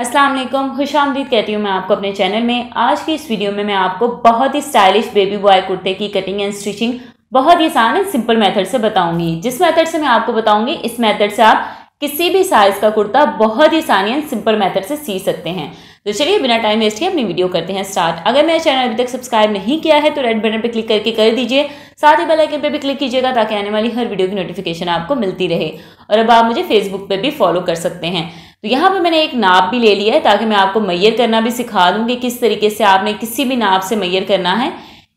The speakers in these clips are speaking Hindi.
अस्सलाम वालेकुम खुश आमदीद कहती हूँ मैं आपको अपने चैनल में आज की इस वीडियो में मैं आपको बहुत ही स्टाइलिश बेबी बॉय कुर्ते की कटिंग एंड स्टिचिंग बहुत ही आसान एंड सिंपल मेथड से बताऊंगी जिस मेथड से मैं आपको बताऊंगी इस मेथड से आप किसी भी साइज़ का कुर्ता बहुत ही आसानी एंड सिंपल मेथड से सी सकते हैं तो चलिए बिना टाइम वेस्ट किए अपनी वीडियो करते हैं स्टार्ट अगर मेरा चैनल अभी तक सब्सक्राइब नहीं किया है तो रेड बटन पर क्लिक करके कर दीजिए साथ ही बेल आइकन पर भी क्लिक कीजिएगा ताकि आने वाली हर वीडियो की नोटिफिकेशन आपको मिलती रहे और अब आप मुझे फेसबुक पर भी फॉलो कर सकते हैं तो यहाँ पे मैंने एक नाप भी ले लिया है ताकि मैं आपको मैयर करना भी सिखा दूँ कि किस तरीके से आपने किसी भी नाप से मैयर करना है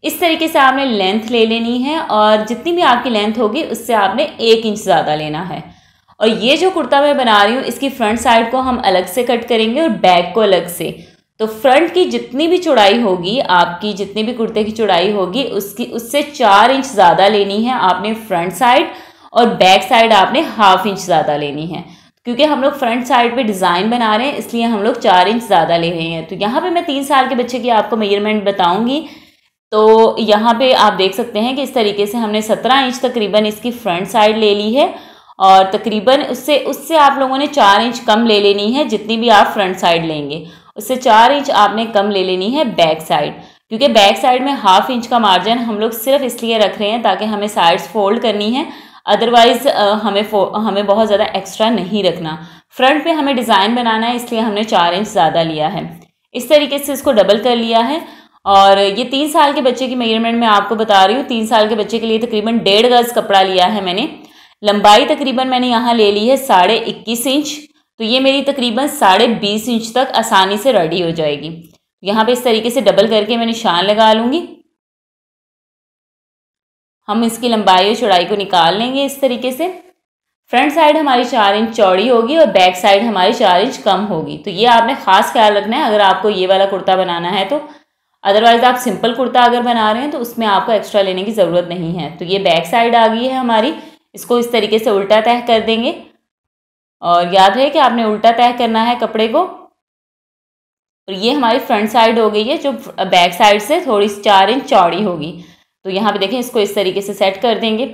इस तरीके से आपने लेंथ ले लेनी है और जितनी भी आपकी लेंथ होगी उससे आपने एक इंच ज़्यादा लेना है और ये जो कुर्ता मैं बना रही हूँ इसकी फ्रंट साइड को हम अलग से कट करेंगे और बैक को अलग से तो फ्रंट की जितनी भी चौड़ाई होगी आपकी जितनी भी कुर्ते की चौड़ाई होगी उसकी उससे चार इंच ज़्यादा लेनी है आपने फ्रंट साइड और बैक साइड आपने हाफ इंच ज़्यादा लेनी है क्योंकि हम लोग फ्रंट साइड पे डिज़ाइन बना रहे हैं इसलिए हम लोग चार इंच ज़्यादा ले रहे हैं तो यहाँ पे मैं तीन साल के बच्चे की आपको मेजरमेंट बताऊँगी तो यहाँ पे आप देख सकते हैं कि इस तरीके से हमने सत्रह इंच तकरीबन इसकी फ्रंट साइड ले ली है और तकरीबन उससे उससे आप लोगों ने चार इंच कम ले लेनी है जितनी भी आप फ्रंट साइड लेंगे उससे चार इंच आपने कम ले लेनी है बैक साइड क्योंकि बैक साइड में हाफ इंच का मार्जिन हम लोग सिर्फ इसलिए रख रहे हैं ताकि हमें साइड्स फोल्ड करनी है अदरवाइज़ uh, हमें हमें बहुत ज़्यादा एक्स्ट्रा नहीं रखना फ्रंट पे हमें डिज़ाइन बनाना है इसलिए हमने चार इंच ज़्यादा लिया है इस तरीके से इसको डबल कर लिया है और ये तीन साल के बच्चे की मेजरमेंट मैं आपको बता रही हूँ तीन साल के बच्चे के लिए तकरीबन डेढ़ गज़ कपड़ा लिया है मैंने लंबाई तकरीबन मैंने यहाँ ले ली है साढ़े इक्कीस इंच तो ये मेरी तकरीबन साढ़े बीस इंच तक आसानी से रेडी हो जाएगी यहाँ पे इस तरीके से डबल करके मैं निशान लगा लूँगी हम इसकी लंबाई और चौड़ाई को निकाल लेंगे इस तरीके से फ्रंट साइड हमारी चार इंच चौड़ी होगी और बैक साइड हमारी चार इंच कम होगी तो ये आपने खास ख्याल रखना है अगर आपको ये वाला कुर्ता बनाना है तो अदरवाइज़ आप सिंपल कुर्ता अगर बना रहे हैं तो उसमें आपको एक्स्ट्रा लेने की ज़रूरत नहीं है तो ये बैक साइड आ गई है हमारी इसको इस तरीके से उल्टा तह कर देंगे और याद रहे कि आपने उल्टा तय करना है कपड़े को और ये हमारी फ्रंट साइड हो गई है जो बैक साइड से थोड़ी सी चार इंच चौड़ी होगी तो यहाँ पे देखें इसको इस तरीके से सेट कर देंगे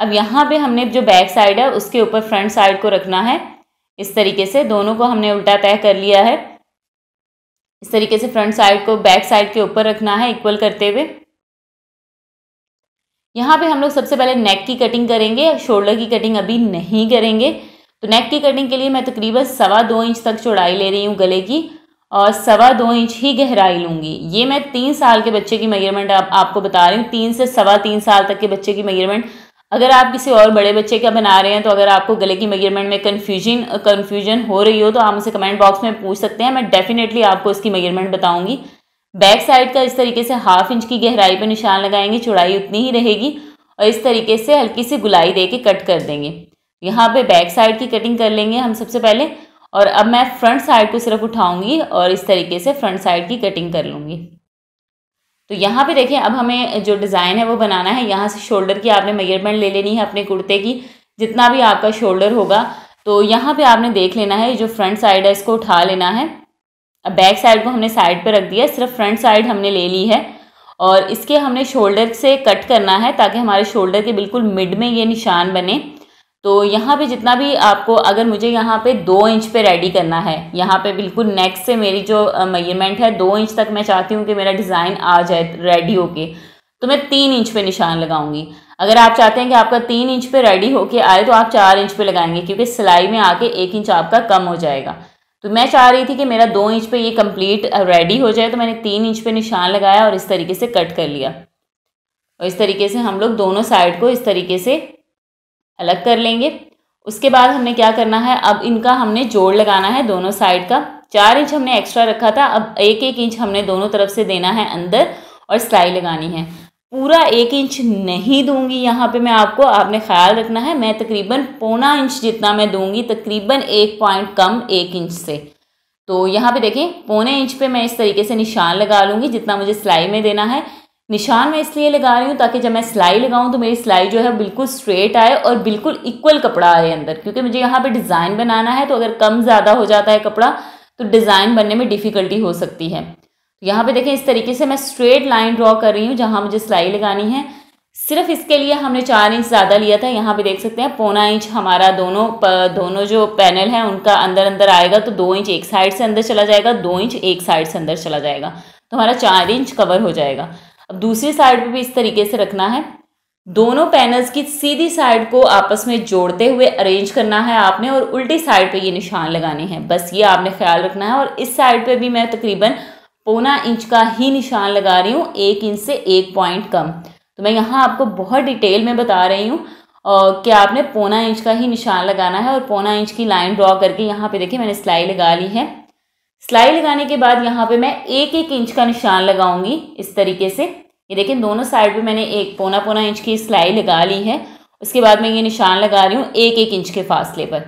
अब यहाँ पे हमने जो बैक साइड है उसके ऊपर फ्रंट साइड को रखना है इस तरीके से दोनों को हमने उल्टा तय कर लिया है इस तरीके से फ्रंट साइड को बैक साइड के ऊपर रखना है इक्वल करते हुए यहाँ पे हम लोग सबसे पहले नेक की कटिंग करेंगे शोल्डर की कटिंग अभी नहीं करेंगे तो नेक की कटिंग के लिए मैं तकरीबन सवा दो इंच तक चौड़ाई ले रही हूँ गले की और सवा दो इंच ही गहराई लूँगी ये मैं तीन साल के बच्चे की मेजरमेंट आप, आपको बता रही हूँ तीन से सवा तीन साल तक के बच्चे की मेजरमेंट अगर आप किसी और बड़े बच्चे का बना रहे हैं तो अगर आपको गले की मेजरमेंट में कन्फ्यूजन कन्फ्यूजन हो रही हो तो आप उसे कमेंट बॉक्स में पूछ सकते हैं मैं डेफिनेटली आपको इसकी मेजरमेंट बताऊंगी बैक साइड का इस तरीके से हाफ इंच की गहराई पर निशान लगाएंगे चौड़ाई उतनी ही रहेगी और इस तरीके से हल्की सी गुलाई दे के कट कर देंगे यहाँ पे बैक साइड की कटिंग कर लेंगे हम सबसे पहले और अब मैं फ्रंट साइड को सिर्फ उठाऊंगी और इस तरीके से फ्रंट साइड की कटिंग कर लूँगी तो यहाँ पे देखें अब हमें जो डिज़ाइन है वो बनाना है यहाँ से शोल्डर की आपने मेजरमेंट ले लेनी है अपने कुर्ते की जितना भी आपका शोल्डर होगा तो यहाँ पे आपने देख लेना है जो फ्रंट साइड है इसको उठा लेना है अब बैक साइड को हमने साइड पर रख दिया सिर्फ फ्रंट साइड हमने ले ली है और इसके हमने शोल्डर से कट करना है ताकि हमारे शोल्डर के बिल्कुल मिड में ये निशान बने तो यहाँ पे जितना भी आपको अगर मुझे यहाँ पे दो इंच पे रेडी करना है यहाँ पे बिल्कुल नेक से मेरी जो मेजरमेंट है दो इंच तक मैं चाहती हूँ कि मेरा डिज़ाइन आ जाए रेडी होके तो मैं तीन इंच पे निशान लगाऊंगी अगर आप चाहते हैं कि आपका तीन इंच पे रेडी होके आए तो आप चार इंच पे लगाएंगे क्योंकि सिलाई में आके एक इंच आपका कम हो जाएगा तो मैं चाह रही थी कि मेरा दो इंच पे ये कंप्लीट रेडी हो जाए तो मैंने तीन इंच पे निशान लगाया और इस तरीके से कट कर लिया और इस तरीके से हम लोग दोनों साइड को इस तरीके से अलग कर लेंगे उसके बाद हमने क्या करना है अब इनका हमने जोड़ लगाना है दोनों साइड का चार इंच हमने एक्स्ट्रा रखा था अब एक एक इंच हमने दोनों तरफ से देना है अंदर और सिलाई लगानी है पूरा एक इंच नहीं दूंगी यहाँ पे मैं आपको आपने ख्याल रखना है मैं तकरीबन पौना इंच जितना मैं दूंगी तकरीबन एक पॉइंट कम एक इंच से तो यहाँ पे देखें पौने इंच पे मैं इस तरीके से निशान लगा लूँगी जितना मुझे सिलाई में देना है निशान मैं इसलिए लगा रही हूँ ताकि जब मैं सिलाई लगाऊँ तो मेरी सिलाई जो है बिल्कुल स्ट्रेट आए और बिल्कुल इक्वल कपड़ा आए अंदर क्योंकि मुझे यहाँ पे डिज़ाइन बनाना है तो अगर कम ज़्यादा हो जाता है कपड़ा तो डिज़ाइन बनने में डिफ़िकल्टी हो सकती है यहाँ पे देखें इस तरीके से मैं स्ट्रेट लाइन ड्रॉ कर रही हूँ जहाँ मुझे सिलाई लगानी है सिर्फ इसके लिए हमने चार इंच ज़्यादा लिया था यहाँ पर देख सकते हैं पौना इंच हमारा दोनों दोनों जो पैनल है उनका अंदर अंदर आएगा तो दो इंच एक साइड से अंदर चला जाएगा दो इंच एक साइड से अंदर चला जाएगा तो हमारा चार इंच कवर हो जाएगा अब दूसरी साइड पे भी इस तरीके से रखना है दोनों पैनल्स की सीधी साइड को आपस में जोड़ते हुए अरेंज करना है आपने और उल्टी साइड पे ये निशान लगाने हैं बस ये आपने ख्याल रखना है और इस साइड पे भी मैं तकरीबन पौना इंच का ही निशान लगा रही हूँ एक इंच से एक पॉइंट कम तो मैं यहाँ आपको बहुत डिटेल में बता रही हूँ कि आपने पौना इंच का ही निशान लगाना है और पौना इंच की लाइन ड्रॉ करके यहाँ पे देखिए मैंने सिलाई लगा ली है सिलाई लगाने के बाद यहाँ पे मैं एक एक इंच का निशान लगाऊंगी इस तरीके से ये देखें दोनों साइड पे मैंने एक पौना पौना इंच की सिलाई लगा ली है उसके बाद मैं ये निशान लगा रही हूँ एक एक इंच के फासले पर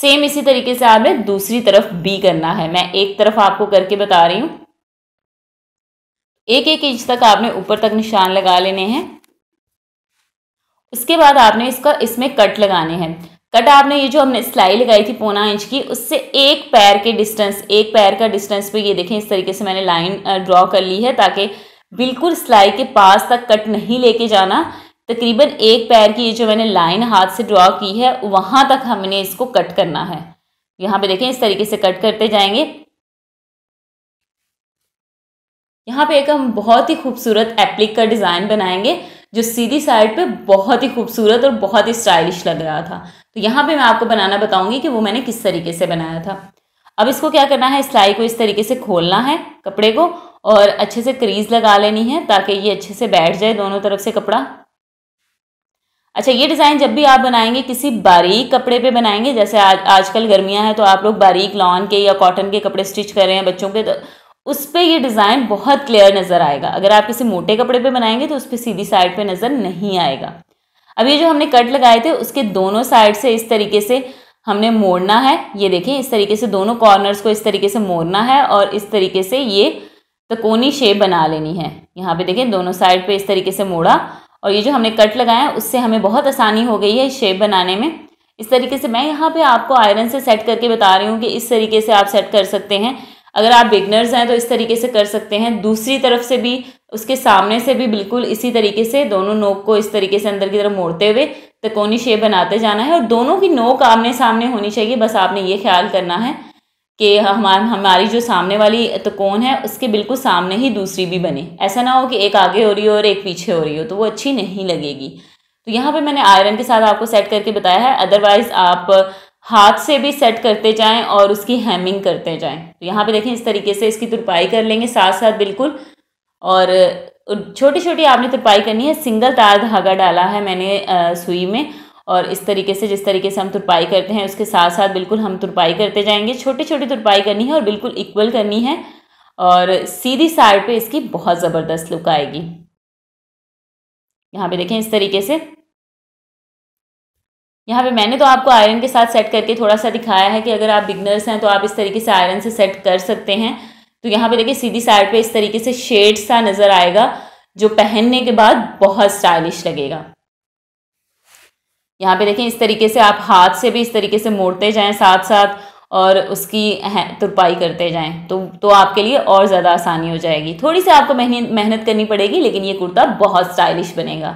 सेम इसी तरीके से आपने दूसरी तरफ बी करना है मैं एक तरफ आपको करके बता रही हूँ एक एक इंच तक आपने ऊपर तक निशान लगा लेने हैं उसके बाद आपने इसका इसमें कट लगाने हैं कट आपने ये जो हमने सिलाई लगाई थी पौना इंच की उससे एक पैर के डिस्टेंस एक पैर का डिस्टेंस पे ये देखें इस तरीके से मैंने लाइन ड्रॉ कर ली है ताकि बिल्कुल सिलाई के पास तक कट नहीं लेके जाना तकरीबन एक पैर की ये जो मैंने लाइन हाथ से ड्रॉ की है वहाँ तक हमने इसको कट करना है यहाँ पे देखें इस तरीके से कट करते जाएंगे यहाँ पे एक हम बहुत ही खूबसूरत एप्लिक का डिज़ाइन बनाएंगे जो सीधी साइड पे बहुत ही खूबसूरत और बहुत ही स्टाइलिश लग रहा था तो यहाँ पे मैं आपको बनाना बताऊंगी कि वो मैंने किस तरीके से बनाया था अब इसको क्या करना है सिलाई को इस तरीके से खोलना है कपड़े को और अच्छे से क्रीज लगा लेनी है ताकि ये अच्छे से बैठ जाए दोनों तरफ से कपड़ा अच्छा ये डिज़ाइन जब भी आप बनाएंगे किसी बारीक कपड़े पे बनाएंगे जैसे आज आजकल गर्मियां हैं तो आप लोग बारीक लॉन के या कॉटन के कपड़े स्टिच कर रहे हैं बच्चों के तो उस पर ये डिज़ाइन बहुत क्लियर नज़र आएगा अगर आप किसी मोटे कपड़े पे बनाएंगे तो उस पर सीधी साइड पे नज़र नहीं आएगा अब ये जो हमने कट लगाए थे उसके दोनों साइड से इस तरीके से हमने मोड़ना है ये देखिए इस तरीके से दोनों कॉर्नर्स को इस तरीके से मोड़ना है और इस तरीके से ये तकोनी शेप बना लेनी है यहाँ पे देखें दोनों साइड पे इस तरीके से मोड़ा और ये जो हमने कट लगाया उससे हमें बहुत आसानी हो गई है शेप बनाने में इस तरीके से मैं यहाँ पे आपको आयरन से सेट करके बता रही हूँ कि इस तरीके से आप सेट कर सकते हैं अगर आप बिगनर्स हैं तो इस तरीके से कर सकते हैं दूसरी तरफ से भी उसके सामने से भी बिल्कुल इसी तरीके से दोनों नोक को इस तरीके से अंदर की तरफ मोड़ते हुए तकोनी शेप बनाते जाना है और दोनों की नोक आमने सामने होनी चाहिए बस आपने ये ख्याल करना है कि हमार हमारी जो सामने वाली तकोन है उसके बिल्कुल सामने ही दूसरी भी बने ऐसा ना हो कि एक आगे हो रही हो और एक पीछे हो रही हो तो वो अच्छी नहीं लगेगी तो यहाँ पर मैंने आयरन के साथ आपको सेट करके बताया है अदरवाइज़ आप हाथ से भी सेट करते जाएं और उसकी हैमिंग करते जाएं तो यहाँ पे देखें इस तरीके से इसकी तुरपाई कर लेंगे साथ साथ बिल्कुल और छोटी छोटी आपने तुरपाई करनी है सिंगल तार धागा डाला है मैंने सुई में और इस तरीके से जिस तरीके से हम तुरपाई करते हैं उसके साथ साथ बिल्कुल हम तुरपाई करते जाएंगे छोटी छोटी तुरपाई करनी है और बिल्कुल इक्वल करनी है और सीधी साइड पे इसकी बहुत ज़बरदस्त लुक आएगी यहाँ पे देखें इस तरीके से यहाँ पे मैंने तो आपको आयरन के साथ सेट करके थोड़ा सा दिखाया है कि अगर आप बिगनर्स हैं तो आप इस तरीके से आयरन से सेट कर सकते हैं तो यहाँ पे देखिए सीधी साइड पे इस तरीके से शेड सा नज़र आएगा जो पहनने के बाद बहुत स्टाइलिश लगेगा यहाँ पे देखें इस तरीके से आप हाथ से भी इस तरीके से मोड़ते जाएं साथ साथ और उसकी तुरपाई करते जाएं तो तो आपके लिए और ज़्यादा आसानी हो जाएगी थोड़ी सी आपको मेहनत मेहनत करनी पड़ेगी लेकिन ये कुर्ता बहुत स्टाइलिश बनेगा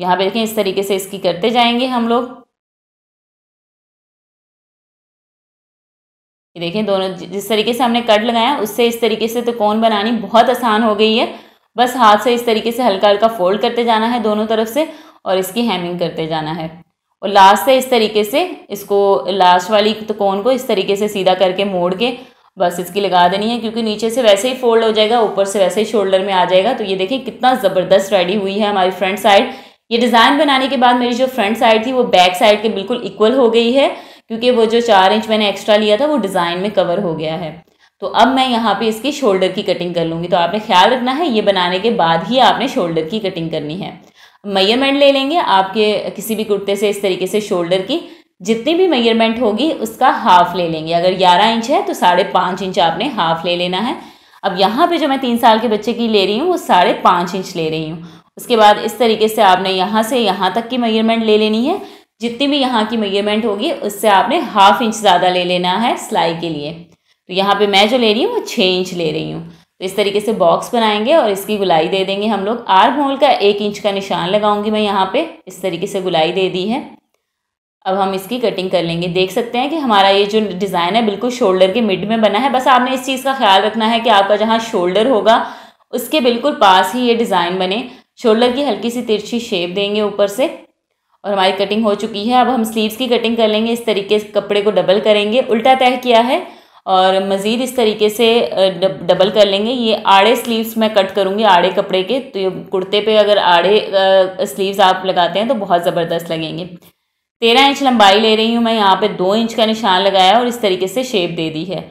यहाँ पे देखें इस तरीके से इसकी करते जाएंगे हम लोग ये देखें दोनों जिस तरीके से हमने कट लगाया उससे इस तरीके से तो कौन बनानी बहुत आसान हो गई है बस हाथ से इस तरीके से हल्का हल्का फोल्ड करते जाना है दोनों तरफ से और इसकी हैमिंग करते जाना है और लास्ट से इस तरीके से इसको लास्ट वाली तो कोन को इस तरीके से सीधा करके मोड़ के बस इसकी लगा देनी है क्योंकि नीचे से वैसे ही फोल्ड हो जाएगा ऊपर से वैसे ही शोल्डर में आ जाएगा तो ये देखें कितना ज़बरदस्त रेडी हुई है हमारी फ्रंट साइड ये डिज़ाइन बनाने के बाद मेरी जो फ्रंट साइड थी वो बैक साइड के बिल्कुल इक्वल हो गई है क्योंकि वो जो चार इंच मैंने एक्स्ट्रा लिया था वो डिज़ाइन में कवर हो गया है तो अब मैं यहाँ पे इसकी शोल्डर की कटिंग कर लूँगी तो आपने ख्याल रखना है ये बनाने के बाद ही आपने शोल्डर की कटिंग करनी है मैयरमेंट ले लेंगे आपके किसी भी कुर्ते से इस तरीके से शोल्डर की जितनी भी मैयरमेंट होगी उसका हाफ ले लेंगे अगर ग्यारह इंच है तो साढ़े पाँच इंच आपने हाफ ले लेना है अब यहाँ पे जो मैं तीन साल के बच्चे की ले रही हूँ वो साढ़े पाँच इंच ले रही हूँ उसके बाद इस तरीके से आपने यहाँ से यहाँ तक की मेजरमेंट ले लेनी है जितनी भी यहाँ की मेजरमेंट होगी उससे आपने हाफ इंच ज़्यादा ले लेना है सिलाई के लिए तो यहाँ पे मैं जो ले रही हूँ वो छः इंच ले रही हूँ तो इस तरीके से बॉक्स बनाएंगे और इसकी गुलाई दे देंगे हम लोग आर होल का एक इंच का निशान लगाऊंगी मैं यहाँ पे इस तरीके से गुलाई दे दी है अब हम इसकी कटिंग कर लेंगे देख सकते हैं कि हमारा ये जो डिज़ाइन है बिल्कुल शोल्डर के मिड में बना है बस आपने इस चीज़ का ख्याल रखना है कि आपका जहाँ शोल्डर होगा उसके बिल्कुल पास ही ये डिज़ाइन बने शोल्डर की हल्की सी तिरछी शेप देंगे ऊपर से और हमारी कटिंग हो चुकी है अब हम स्लीव्स की कटिंग कर लेंगे इस तरीके से कपड़े को डबल करेंगे उल्टा तय किया है और मज़ीद इस तरीके से डबल कर लेंगे ये आड़े स्लीव्स मैं कट करूँगी आड़े कपड़े के तो ये कुर्ते पे अगर आड़े स्लीव्स आप लगाते हैं तो बहुत ज़बरदस्त लगेंगे तेरह इंच लंबाई ले रही हूँ मैं यहाँ पे दो इंच का निशान लगाया और इस तरीके से शेप दे दी है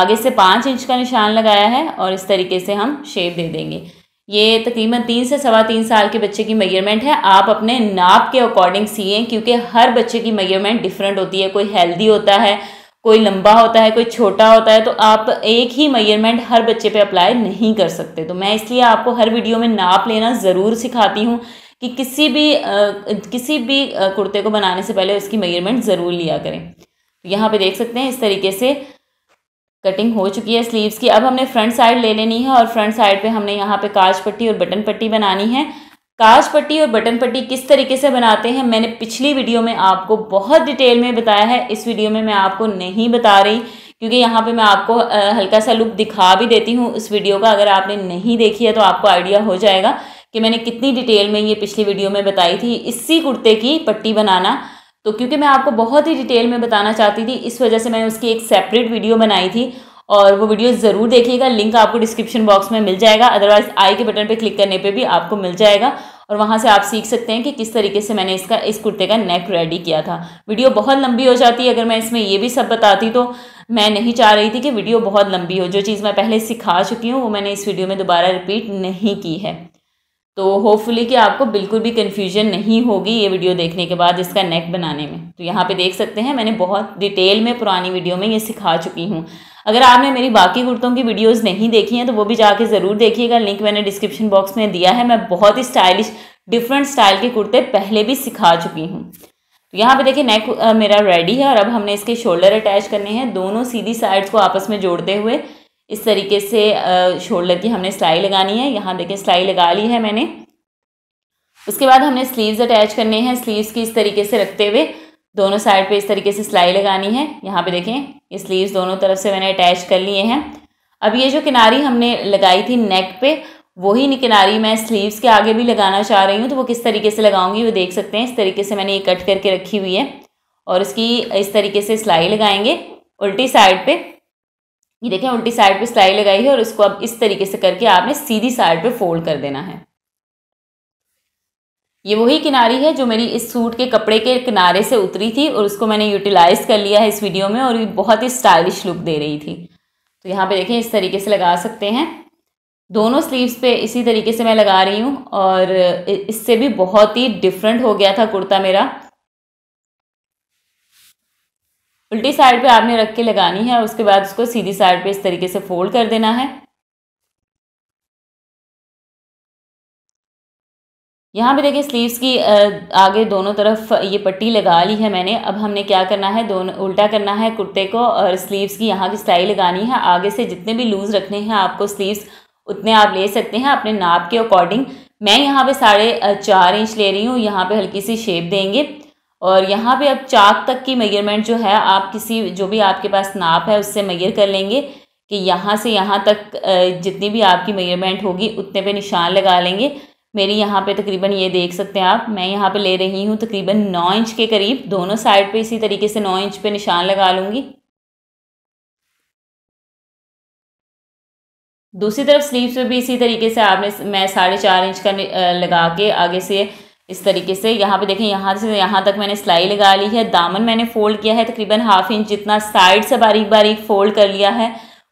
आगे से पाँच इंच का निशान लगाया है और इस तरीके से हम शेप दे देंगे ये तकरीबन तीन से सवा तीन साल के बच्चे की मेजरमेंट है आप अपने नाप के अकॉर्डिंग सीए क्योंकि हर बच्चे की मेजरमेंट डिफरेंट होती है कोई हेल्दी होता है कोई लंबा होता है कोई छोटा होता है तो आप एक ही मेजरमेंट हर बच्चे पे अप्लाई नहीं कर सकते तो मैं इसलिए आपको हर वीडियो में नाप लेना ज़रूर सिखाती हूँ कि किसी भी आ, किसी भी कुर्ते को बनाने से पहले उसकी मेजरमेंट ज़रूर लिया करें तो यहाँ पे देख सकते हैं इस तरीके से कटिंग हो चुकी है स्लीव्स की अब हमने फ्रंट साइड ले लेनी है और फ्रंट साइड पे हमने यहाँ पे काज पट्टी और बटन पट्टी बनानी है काज पट्टी और बटन पट्टी किस तरीके से बनाते हैं मैंने पिछली वीडियो में आपको बहुत डिटेल में बताया है इस वीडियो में मैं आपको नहीं बता रही क्योंकि यहाँ पे मैं आपको हल्का सा लुक दिखा भी देती हूँ उस वीडियो का अगर आपने नहीं देखी है तो आपको आइडिया हो जाएगा कि मैंने कितनी डिटेल में ये पिछली वीडियो में बताई थी इसी कुर्ते की पट्टी बनाना तो क्योंकि मैं आपको बहुत ही डिटेल में बताना चाहती थी इस वजह से मैंने उसकी एक सेपरेट वीडियो बनाई थी और वो वीडियो ज़रूर देखिएगा लिंक आपको डिस्क्रिप्शन बॉक्स में मिल जाएगा अदरवाइज आई के बटन पर क्लिक करने पर भी आपको मिल जाएगा और वहाँ से आप सीख सकते हैं कि किस तरीके से मैंने इसका इस कुर्ते का नेक रेडी किया था वीडियो बहुत लंबी हो जाती है अगर मैं इसमें ये भी सब बताती तो मैं नहीं चाह रही थी कि वीडियो बहुत लंबी हो जो चीज़ मैं पहले सिखा चुकी हूँ वो मैंने इस वीडियो में दोबारा रिपीट नहीं की है तो होपफुली कि आपको बिल्कुल भी कन्फ्यूजन नहीं होगी ये वीडियो देखने के बाद इसका नेक बनाने में तो यहाँ पे देख सकते हैं मैंने बहुत डिटेल में पुरानी वीडियो में ये सिखा चुकी हूँ अगर आपने मेरी बाकी कुर्तों की वीडियोस नहीं देखी हैं तो वो भी जाके ज़रूर देखिएगा लिंक मैंने डिस्क्रिप्शन बॉक्स में दिया है मैं बहुत ही स्टाइलिश डिफरेंट स्टाइल के कुर्ते पहले भी सिखा चुकी हूँ तो यहाँ पे देखिए नेक मेरा रेडी है और अब हमने इसके शोल्डर अटैच करने हैं दोनों सीधी साइड्स को आपस में जोड़ते हुए इस तरीके से शोल्डर की हमने सिलाई लगानी है यहाँ देखें सिलाई लगा ली है मैंने उसके बाद हमने स्लीव्स अटैच करने हैं स्लीव्स की इस तरीके से रखते हुए दोनों साइड पे इस तरीके से सिलाई लगानी है यहाँ पे देखें ये स्लीव्स दोनों तरफ से मैंने अटैच कर लिए हैं अब ये जो किनारी हमने लगाई थी नेक पे वही किनारी मैं स्लीव्स के आगे भी लगाना चाह रही हूँ तो वो किस तरीके से लगाऊंगी वो देख सकते हैं इस तरीके से मैंने ये कट करके रखी हुई है और उसकी इस तरीके से सिलाई लगाएंगे उल्टी साइड पर ये देखें उल्टी साइड पे सिलाई लगाई है और इसको अब इस तरीके से करके आपने सीधी साइड पे फोल्ड कर देना है ये वही किनारी है जो मेरी इस सूट के कपड़े के किनारे से उतरी थी और उसको मैंने यूटिलाइज़ कर लिया है इस वीडियो में और ये बहुत ही स्टाइलिश लुक दे रही थी तो यहाँ पे देखें इस तरीके से लगा सकते हैं दोनों स्लीव्स पे इसी तरीके से मैं लगा रही हूँ और इससे भी बहुत ही डिफरेंट हो गया था कुर्ता मेरा उल्टी साइड पे आपने रख के लगानी है और उसके बाद उसको सीधी साइड पे इस तरीके से फोल्ड कर देना है यहाँ पे देखिए स्लीव्स की आगे दोनों तरफ ये पट्टी लगा ली है मैंने अब हमने क्या करना है दोनों उल्टा करना है कुर्ते को और स्लीव्स की यहाँ की स्टाइल लगानी है आगे से जितने भी लूज़ रखने हैं आपको स्लीव्स उतने आप ले सकते हैं अपने नाप के अकॉर्डिंग मैं यहाँ पे साढ़े चार इंच ले रही हूँ यहाँ पे हल्की सी शेप देंगे और यहाँ पे अब चाक तक की मेजरमेंट जो है आप किसी जो भी आपके पास नाप है उससे मेजर कर लेंगे कि यहाँ से यहाँ तक जितनी भी आपकी मेजरमेंट होगी उतने पे निशान लगा लेंगे मेरी यहाँ पे तकरीबन ये देख सकते हैं आप मैं यहाँ पे ले रही हूँ तकरीबन नौ इंच के करीब दोनों साइड पे इसी तरीके से नौ इंच पे निशान लगा लूँगी दूसरी तरफ स्लीव्स पे भी इसी तरीके से आपने मैं साढ़े चार इंच का लगा के आगे से इस तरीके से यहाँ पे देखें यहाँ से यहाँ तक मैंने सिलाई लगा ली है दामन मैंने फोल्ड किया है तकरीबन हाफ इंच जितना साइड से बारीक बारीक फोल्ड कर लिया है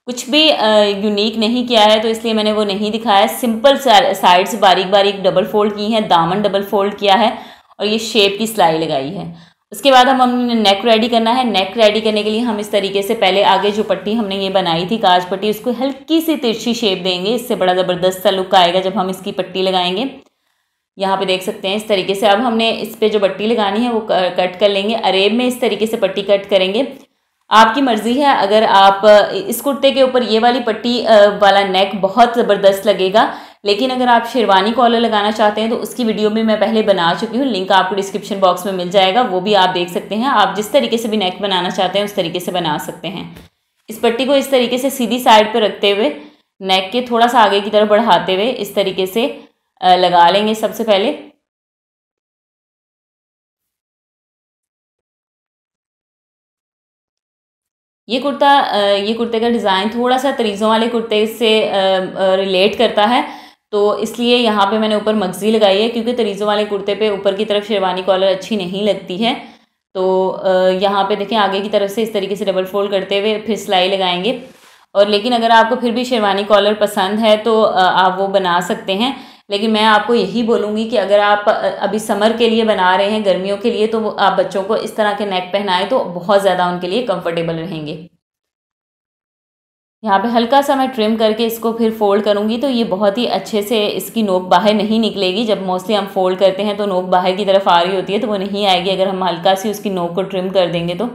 कुछ भी यूनिक नहीं किया है तो इसलिए मैंने वो नहीं दिखाया सिंपल साइड से बारीक बारीक डबल फोल्ड की है दामन डबल फोल्ड किया है और ये शेप की सिलाई लगाई है उसके बाद हम हमने नेक रेडी करना है नेक रेडी करने के लिए हम इस तरीके से पहले आगे जो पट्टी हमने ये बनाई थी काज पट्टी उसको हल्की सी तिरछी शेप देंगे इससे बड़ा ज़बरदस्त सा लुक आएगा जब हम इसकी पट्टी लगाएंगे यहाँ पे देख सकते हैं इस तरीके से अब हमने इस पर जो पट्टी लगानी है वो कट कर लेंगे अरेब में इस तरीके से पट्टी कट करेंगे आपकी मर्ज़ी है अगर आप इस कुर्ते के ऊपर ये वाली पट्टी वाला नेक बहुत ज़बरदस्त लगेगा लेकिन अगर आप शेरवानी कॉलर लगाना चाहते हैं तो उसकी वीडियो भी मैं पहले बना चुकी हूँ लिंक आपको डिस्क्रिप्शन बॉक्स में मिल जाएगा वो भी आप देख सकते हैं आप जिस तरीके से भी नेक बनाना चाहते हैं उस तरीके से बना सकते हैं इस पट्टी को इस तरीके से सीधी साइड पर रखते हुए नेक के थोड़ा सा आगे की तरफ बढ़ाते हुए इस तरीके से लगा लेंगे सबसे पहले ये कुर्ता ये कुर्ते का डिज़ाइन थोड़ा सा तरीज़ों वाले कुर्ते से रिलेट करता है तो इसलिए यहाँ पे मैंने ऊपर मगज़ी लगाई है क्योंकि तरीज़ों वाले कुर्ते पे ऊपर की तरफ शेरवानी कॉलर अच्छी नहीं लगती है तो यहाँ पे देखें आगे की तरफ से इस तरीके से डबल फोल्ड करते हुए फिर सिलाई लगाएंगे और लेकिन अगर आपको फिर भी शेरवानी कॉलर पसंद है तो आप वो बना सकते हैं लेकिन मैं आपको यही बोलूँगी कि अगर आप अभी समर के लिए बना रहे हैं गर्मियों के लिए तो आप बच्चों को इस तरह के नेक पहनाएं तो बहुत ज़्यादा उनके लिए कंफर्टेबल रहेंगे यहाँ पे हल्का सा मैं ट्रिम करके इसको फिर फोल्ड करूँगी तो ये बहुत ही अच्छे से इसकी नोक बाहर नहीं निकलेगी जब मोस्टली हम फोल्ड करते हैं तो नोक बाहर की तरफ आ रही होती है तो वो नहीं आएगी अगर हम हल्का सी उसकी नोक को ट्रिम कर देंगे तो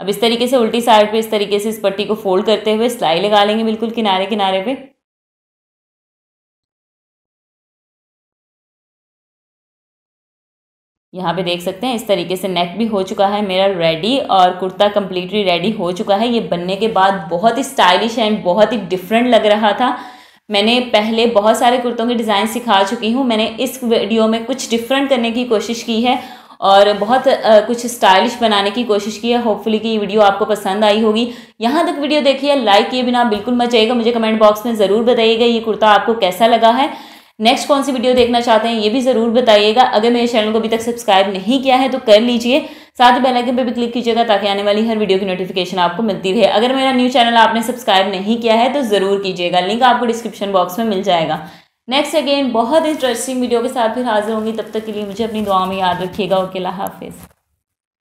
अब इस तरीके से उल्टी साइड पे इस तरीके से इस पट्टी को फोल्ड करते हुए सिलाई लगा लेंगे बिल्कुल किनारे किनारे पर यहाँ पे देख सकते हैं इस तरीके से नेक भी हो चुका है मेरा रेडी और कुर्ता कम्प्लीटली रेडी हो चुका है ये बनने के बाद बहुत ही स्टाइलिश एंड बहुत ही डिफरेंट लग रहा था मैंने पहले बहुत सारे कुर्तों के डिज़ाइन सिखा चुकी हूँ मैंने इस वीडियो में कुछ डिफरेंट करने की कोशिश की है और बहुत आ, कुछ स्टाइलिश बनाने की कोशिश की है होपफुली कि ये वीडियो आपको पसंद आई होगी यहाँ तक वीडियो देखिए लाइक किए बिना बिल्कुल मचाइएगा मुझे कमेंट बॉक्स में ज़रूर बताइएगा ये कुर्ता आपको कैसा लगा है नेक्स्ट कौन सी वीडियो देखना चाहते हैं ये भी ज़रूर बताइएगा अगर मेरे चैनल को अभी तक सब्सक्राइब नहीं किया है तो कर लीजिए साथ ही बेलाइकन पर भी क्लिक कीजिएगा ताकि आने वाली हर वीडियो की नोटिफिकेशन आपको मिलती रहे अगर मेरा न्यू चैनल आपने सब्सक्राइब नहीं किया है तो ज़रूर कीजिएगा लिंक आपको डिस्क्रिप्शन बॉक्स में मिल जाएगा नेक्स्ट अगेन बहुत इंटरेस्टिंग वीडियो के साथ फिर हाजिर होंगी तब तक के लिए मुझे अपनी दुआ में याद रखिएगा ओके हाफिज़